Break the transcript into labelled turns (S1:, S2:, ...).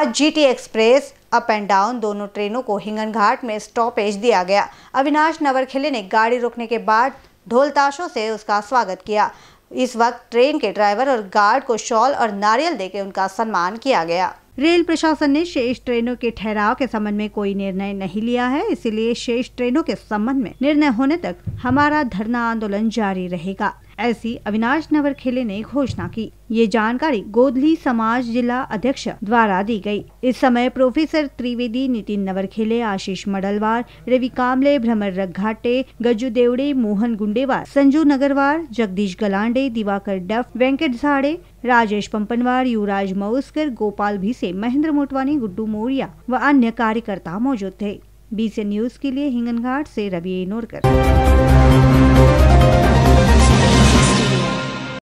S1: आज GT express up and down दोनों ट्रेनों को हिंगन घाट में स्टॉपेज दिया गया अविनाश नवरखेले ने गाड़ी रोकने के बाद ढोलताशों से उसका स्वागत किया इस वक्त ट्रेन के ड्राइवर और गार्ड को शॉल और नारियल देकर उनका सम्मान किया गया रेल प्रशासन ने शेष ट्रेनों के ठहराव के संबंध में कोई निर्णय नहीं लिया है इसीलिए शेष ट्रेनों के संबंध में निर्णय होने तक हमारा धरना आंदोलन जारी रहेगा ऐसी अविनाश नवर खेले ने घोषणा की ये जानकारी गोधली समाज जिला अध्यक्ष द्वारा दी गई इस समय प्रोफेसर त्रिवेदी नितिन नवरखेले आशीष मडलवार रवि कामले भ्रमर रघाटे गज्जू देवड़े मोहन गुंडेवार संजू नगरवार जगदीश गलांडे दिवाकर डफ वेंकट झाड़े राजेश पंपनवार युवराज मऊस्कर गोपाल भीसे महेंद्र मोटवानी गुड्डू मोरिया व अन्य कार्यकर्ता मौजूद थे बीसी न्यूज के लिए हिंगनघाट से रवि नोरकर